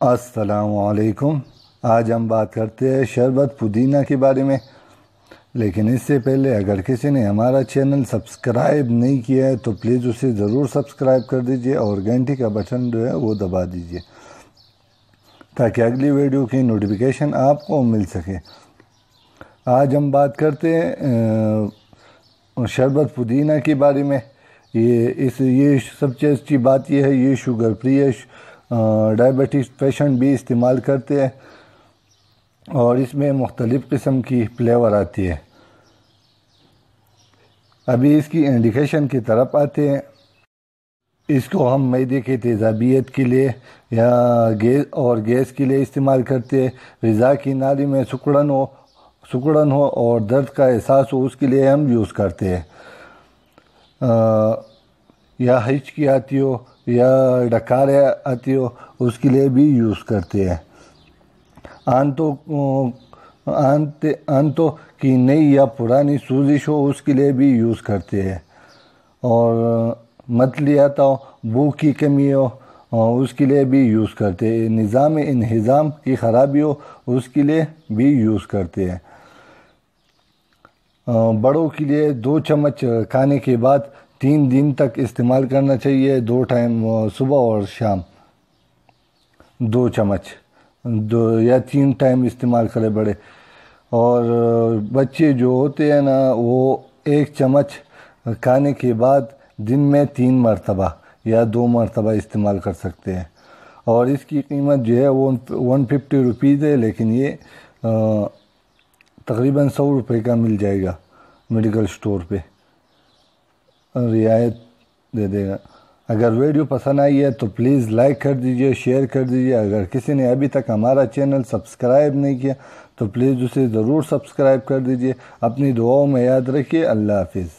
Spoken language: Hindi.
असलकुम आज हम बात करते हैं शरबत पुदीना के बारे में लेकिन इससे पहले अगर किसी ने हमारा चैनल सब्सक्राइब नहीं किया है तो प्लीज़ उसे ज़रूर सब्सक्राइब कर दीजिए और घंटी का बटन जो है वो दबा दीजिए ताकि अगली वीडियो की नोटिफिकेशन आपको मिल सके आज हम बात करते हैं शरबत पुदीना के बारे में ये इस ये सबसे अच्छी बात यह है ये शुगर फ्री है डायबिटीज पेशेंट भी इस्तेमाल करते हैं और इसमें मुख्तलिफ़ किस्म की फ्लेवर आती है अभी इसकी इंडिकेशन की तरफ आते हैं इसको हम मैदे की तेजाबियत के लिए या गैस और गैस के लिए इस्तेमाल करते हैं गज़ा की नाली में सुकड़न हो सुकड़न हो और दर्द का एहसास हो उसके लिए हम यूज़ करते हैं या हिचकी आती हो या डकार आती हो उसके लिए भी यूज़ करते हैं आंतों आंत आंतों की नई या पुरानी सूजिश हो उसके लिए भी यूज़ करते हैं और लिया हो तो भूख की कमी हो उसके लिए भी यूज़ करते हैं निज़ाम इन्हज़ाम की ख़राबी हो उसके लिए भी यूज़ करते हैं बड़ों के लिए दो चम्मच खाने के बाद तीन दिन तक इस्तेमाल करना चाहिए दो टाइम सुबह और शाम दो चम्मच दो या तीन टाइम इस्तेमाल करें बड़े और बच्चे जो होते हैं ना वो एक चम्मच खाने के बाद दिन में तीन मरतबा या दो मरतबा इस्तेमाल कर सकते हैं और इसकी कीमत जो है वो वन फिफ्टी रुपीज़ है लेकिन ये तकरीबन सौ रुपये का मिल जाएगा मेडिकल स्टोर पे रियायत दे देगा अगर वीडियो पसंद आई है तो प्लीज़ लाइक कर दीजिए शेयर कर दीजिए अगर किसी ने अभी तक हमारा चैनल सब्सक्राइब नहीं किया तो प्लीज़ उसे ज़रूर सब्सक्राइब कर दीजिए अपनी दुआओं में याद रखिए अल्लाह हाफिज़